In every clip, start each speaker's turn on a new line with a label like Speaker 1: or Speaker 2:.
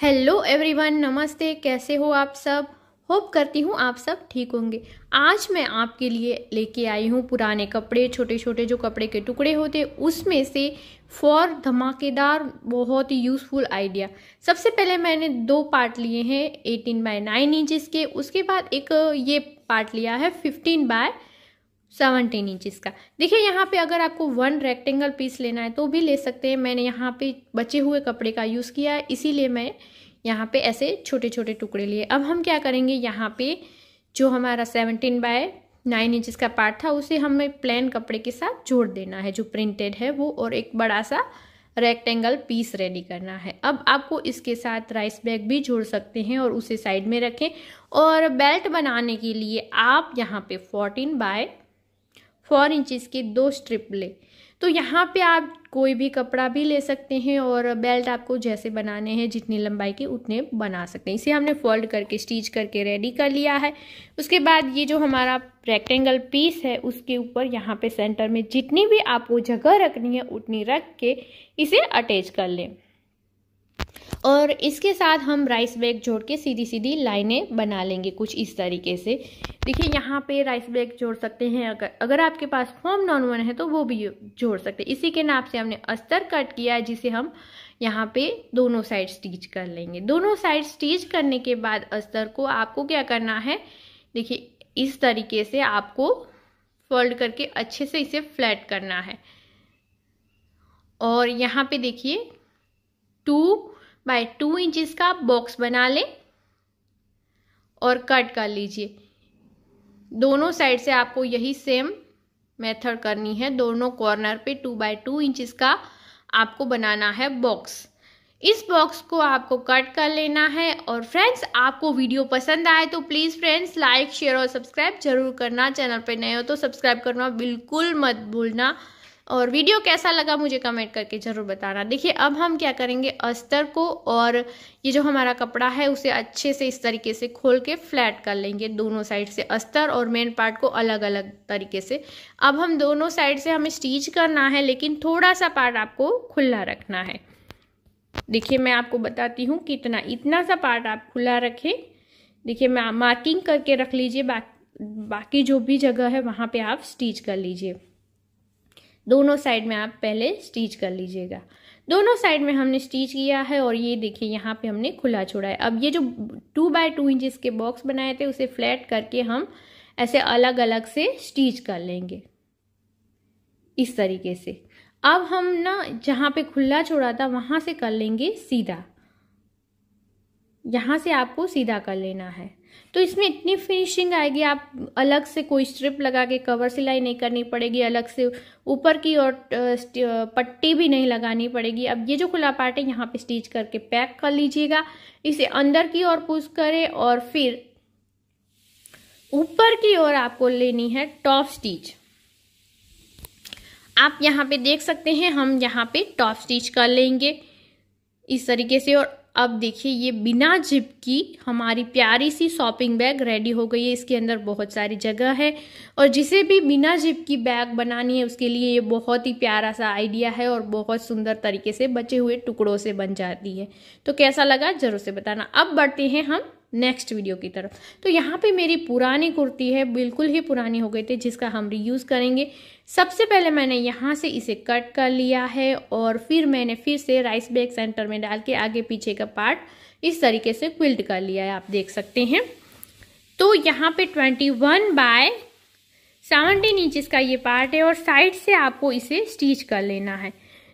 Speaker 1: hello everyone नमस्ते कैसे हो आप सब होप करती हूँ आप सब ठीक होंगे आज मैं आपके लिए लेके आई हूँ पुराने कपड़े छोटे छोटे जो कपड़े के टुकड़े होते उसमें से फॉर धमाकेदार बहुत ही यूज़फुल आइडिया सबसे पहले मैंने दो पार्ट लिए हैं एटीन बाय नाइन इंचज़ के उसके बाद एक ये पार्ट लिया है फिफ्टीन बाय सेवनटीन इंचज़ का देखिए यहाँ पे अगर आपको वन रेक्टेंगल पीस लेना है तो भी ले सकते हैं मैंने यहाँ पे बचे हुए कपड़े का यूज़ किया है इसीलिए मैं यहाँ पे ऐसे छोटे छोटे टुकड़े लिए अब हम क्या करेंगे यहाँ पे जो हमारा सेवनटीन बाय नाइन इंचज़ का पार्ट था उसे हमें प्लेन कपड़े के साथ जोड़ देना है जो प्रिंटेड है वो और एक बड़ा सा रेक्टेंगल पीस रेडी करना है अब आपको इसके साथ राइस बैग भी जोड़ सकते हैं और उसे साइड में रखें और बेल्ट बनाने के लिए आप यहाँ पे फोर्टीन बाय फोर इंचज़ के दो स्ट्रिप ले तो यहाँ पे आप कोई भी कपड़ा भी ले सकते हैं और बेल्ट आपको जैसे बनाने हैं जितनी लंबाई के उतने बना सकते हैं इसे हमने फोल्ड करके स्टिच करके रेडी कर लिया है उसके बाद ये जो हमारा रेक्टेंगल पीस है उसके ऊपर यहाँ पे सेंटर में जितनी भी आपको जगह रखनी है उतनी रख के इसे अटैच कर लें और इसके साथ हम राइस बैग जोड़ के सीधी सीधी लाइनें बना लेंगे कुछ इस तरीके से देखिए यहाँ पे राइस बैग जोड़ सकते हैं अगर अगर आपके पास फॉर्म नॉन वन है तो वो भी जोड़ सकते हैं इसी के नाप से हमने अस्तर कट किया है जिसे हम यहाँ पे दोनों साइड स्टिच कर लेंगे दोनों साइड स्टिच करने के बाद अस्तर को आपको क्या करना है देखिए इस तरीके से आपको फोल्ड करके अच्छे से इसे फ्लैट करना है और यहाँ पे देखिए टू बाय टू इंच का बॉक्स बना लें और कट कर लीजिए दोनों साइड से आपको यही सेम मेथड करनी है दोनों कॉर्नर पे टू बाय टू इंचिस का आपको बनाना है बॉक्स इस बॉक्स को आपको कट कर लेना है और फ्रेंड्स आपको वीडियो पसंद आए तो प्लीज़ फ्रेंड्स लाइक शेयर और सब्सक्राइब जरूर करना चैनल पर नए हो तो सब्सक्राइब करना बिल्कुल मत भूलना और वीडियो कैसा लगा मुझे कमेंट करके ज़रूर बताना देखिए अब हम क्या करेंगे अस्तर को और ये जो हमारा कपड़ा है उसे अच्छे से इस तरीके से खोल के फ्लैट कर लेंगे दोनों साइड से अस्तर और मेन पार्ट को अलग अलग तरीके से अब हम दोनों साइड से हमें स्टिच करना है लेकिन थोड़ा सा पार्ट आपको खुला रखना है देखिए मैं आपको बताती हूँ कितना इतना सा पार्ट आप खुला रखें देखिए मैं मार्किंग करके रख लीजिए बाकी बाकी जो भी जगह है वहाँ पे आप स्टिच कर लीजिए दोनों साइड में आप पहले स्टिच कर लीजिएगा दोनों साइड में हमने स्टिच किया है और ये देखिए यहाँ पे हमने खुला छोड़ा है अब ये जो टू बाय टू इंच के बॉक्स बनाए थे उसे फ्लैट करके हम ऐसे अलग अलग से स्टिच कर लेंगे इस तरीके से अब हम ना जहाँ पे खुला छोड़ा था वहाँ से कर लेंगे सीधा यहाँ से आपको सीधा कर लेना है तो इसमें इतनी फिनिशिंग आएगी आप अलग से कोई स्ट्रिप लगा के कवर सिलाई नहीं करनी पड़ेगी अलग से ऊपर की और पट्टी भी नहीं लगानी पड़ेगी अब ये जो खुला पार्ट है यहाँ पे स्टिच करके पैक कर लीजिएगा इसे अंदर की ओर पुश करें और फिर ऊपर की ओर आपको लेनी है टॉप स्टिच आप यहाँ पे देख सकते हैं हम यहाँ पे टॉप स्टिच कर लेंगे इस तरीके से और अब देखिए ये बिना जिप की हमारी प्यारी सी शॉपिंग बैग रेडी हो गई है इसके अंदर बहुत सारी जगह है और जिसे भी बिना जिप की बैग बनानी है उसके लिए ये बहुत ही प्यारा सा आइडिया है और बहुत सुंदर तरीके से बचे हुए टुकड़ों से बन जाती है तो कैसा लगा ज़रूर से बताना अब बढ़ते हैं हम नेक्स्ट वीडियो की तरफ तो यहाँ पे मेरी पुरानी कुर्ती है बिल्कुल ही पुरानी हो गई थी जिसका हम रीयूज़ करेंगे सबसे पहले मैंने यहाँ से इसे कट कर लिया है और फिर मैंने फिर से राइस बैग सेंटर में डाल के आगे पीछे का पार्ट इस तरीके से क्विल्ट कर लिया है आप देख सकते हैं तो यहाँ पे twenty one by seventeen inches का ये पार्ट है और साइड से आपको इसे स्टिच कर लेना है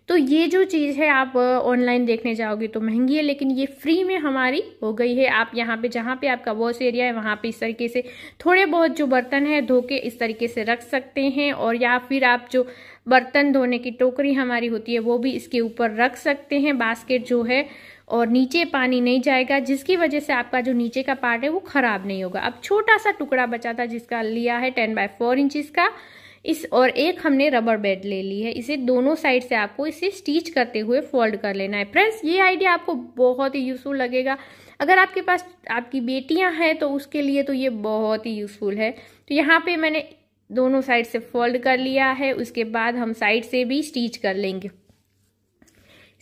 Speaker 1: तो ये जो चीज़ है आप ऑनलाइन देखने जाओगे तो महंगी है लेकिन ये फ्री में हमारी हो गई है आप यहाँ पे जहाँ पे आपका वॉश एरिया है वहाँ पे इस तरीके से थोड़े बहुत जो बर्तन है धो के इस तरीके से रख सकते हैं और या फिर आप जो बर्तन धोने की टोकरी हमारी होती है वो भी इसके ऊपर रख सकते हैं बास्केट जो है और नीचे पानी नहीं जाएगा जिसकी वजह से आपका जो नीचे का पार्ट है वो ख़राब नहीं होगा अब छोटा सा टुकड़ा बचा था जिसका लिया है टेन बाय फोर इंचिस का इस और एक हमने रबर बैंड ले ली है इसे दोनों साइड से आपको इसे स्टिच करते हुए फोल्ड कर लेना है फ्रेंड्स ये आइडिया आपको बहुत ही यूज़फुल लगेगा अगर आपके पास आपकी बेटियां हैं तो उसके लिए तो ये बहुत ही यूज़फुल है तो यहाँ पे मैंने दोनों साइड से फोल्ड कर लिया है उसके बाद हम साइड से भी स्टिच कर लेंगे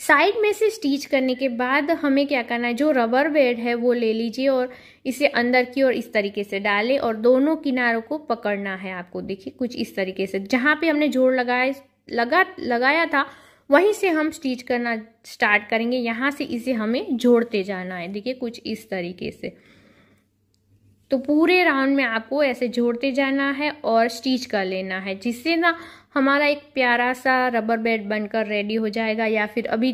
Speaker 1: साइड में से स्टिच करने के बाद हमें क्या करना है जो रबर बेड है वो ले लीजिए और इसे अंदर की ओर इस तरीके से डालें और दोनों किनारों को पकड़ना है आपको देखिए कुछ इस तरीके से जहाँ पे हमने जोड़ लगाए लगा लगाया था वहीं से हम स्टिच करना स्टार्ट करेंगे यहाँ से इसे हमें जोड़ते जाना है देखिए कुछ इस तरीके से तो पूरे राउंड में आपको ऐसे जोड़ते जाना है और स्टिच कर लेना है जिससे ना हमारा एक प्यारा सा रबर बैंड बनकर रेडी हो जाएगा या फिर अभी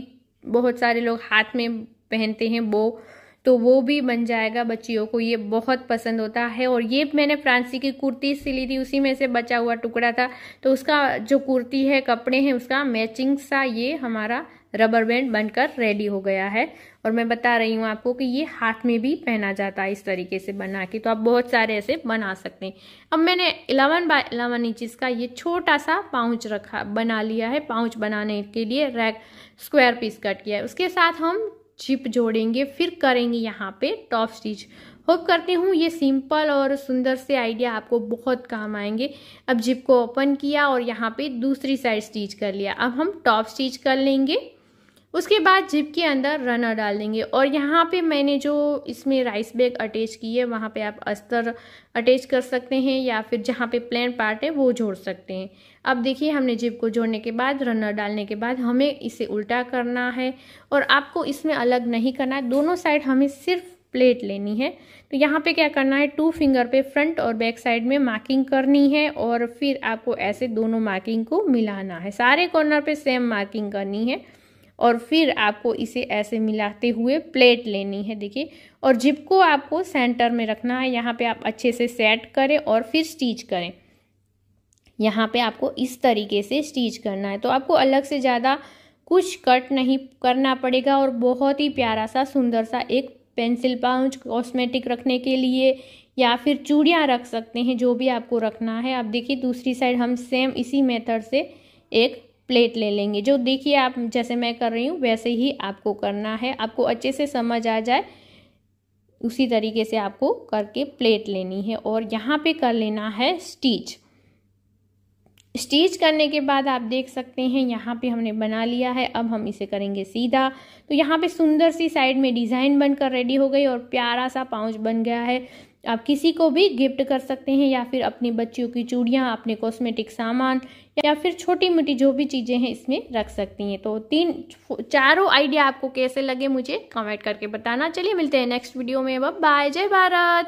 Speaker 1: बहुत सारे लोग हाथ में पहनते हैं वो तो वो भी बन जाएगा बच्चियों को ये बहुत पसंद होता है और ये मैंने फ्रांसी की कुर्ती से ली थी उसी में से बचा हुआ टुकड़ा था तो उसका जो कुर्ती है कपड़े हैं उसका मैचिंग सा ये हमारा रबर बैंड बनकर रेडी हो गया है और मैं बता रही हूँ आपको कि ये हाथ में भी पहना जाता है इस तरीके से बना के तो आप बहुत सारे ऐसे बना सकते हैं अब मैंने 11 बाय 11 इंचिस का ये छोटा सा पाउच रखा बना लिया है पाउच बनाने के लिए रैक स्क्वायर पीस कट किया है उसके साथ हम चिप जोड़ेंगे फिर करेंगे यहाँ पे टॉप स्टिच होप करती हूँ ये सिंपल और सुंदर से आइडिया आपको बहुत काम आएंगे अब जिप को ओपन किया और यहाँ पे दूसरी साइड स्टिच कर लिया अब हम टॉप स्टिच कर लेंगे उसके बाद जिप के अंदर रनर डाल देंगे और यहाँ पे मैंने जो इसमें राइस बैग अटैच की है वहाँ पे आप अस्तर अटैच कर सकते हैं या फिर जहाँ पे प्लेन पार्ट है वो जोड़ सकते हैं अब देखिए हमने जिप को जोड़ने के बाद रनर डालने के बाद हमें इसे उल्टा करना है और आपको इसमें अलग नहीं करना है दोनों साइड हमें सिर्फ प्लेट लेनी है तो यहाँ पे क्या करना है टू फिंगर पे फ्रंट और बैक साइड में मार्किंग करनी है और फिर आपको ऐसे दोनों मार्किंग को मिलाना है सारे कॉर्नर पे सेम मार्किंग करनी है और फिर आपको इसे ऐसे मिलाते हुए प्लेट लेनी है देखिए और जिप को आपको सेंटर में रखना है यहाँ पे आप अच्छे से सेट करें और फिर स्टिच करें यहाँ पे आपको इस तरीके से स्टिच करना है तो आपको अलग से ज़्यादा कुछ कट नहीं करना पड़ेगा और बहुत ही प्यारा सा सुंदर सा एक पेंसिल पाउच कॉस्मेटिक रखने के लिए या फिर चूड़ियाँ रख सकते हैं जो भी आपको रखना है आप देखिए दूसरी साइड हम सेम इसी मेथड से एक प्लेट ले लेंगे जो देखिए आप जैसे मैं कर रही हूँ वैसे ही आपको करना है आपको अच्छे से समझ आ जाए उसी तरीके से आपको करके प्लेट लेनी है और यहाँ पे कर लेना है स्टीच स्टिच करने के बाद आप देख सकते हैं यहाँ पे हमने बना लिया है अब हम इसे करेंगे सीधा तो यहाँ पे सुंदर सी साइड में डिज़ाइन बनकर रेडी हो गई और प्यारा सा पाउच बन गया है आप किसी को भी गिफ्ट कर सकते हैं या फिर अपनी बच्चियों की चूड़ियाँ अपने कॉस्मेटिक सामान या फिर छोटी मोटी जो भी चीज़ें हैं इसमें रख सकती हैं तो तीन चारों आइडिया आपको कैसे लगे मुझे कमेंट करके बताना चलिए मिलते हैं नेक्स्ट वीडियो में अब बाय जय भारत